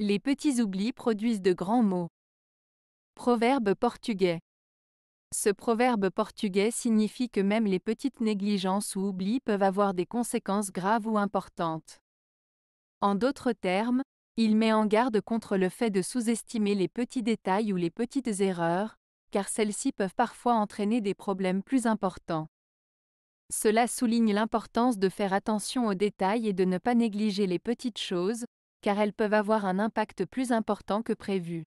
Les petits oublis produisent de grands mots. Proverbe portugais. Ce proverbe portugais signifie que même les petites négligences ou oublis peuvent avoir des conséquences graves ou importantes. En d'autres termes, il met en garde contre le fait de sous-estimer les petits détails ou les petites erreurs, car celles-ci peuvent parfois entraîner des problèmes plus importants. Cela souligne l'importance de faire attention aux détails et de ne pas négliger les petites choses, car elles peuvent avoir un impact plus important que prévu.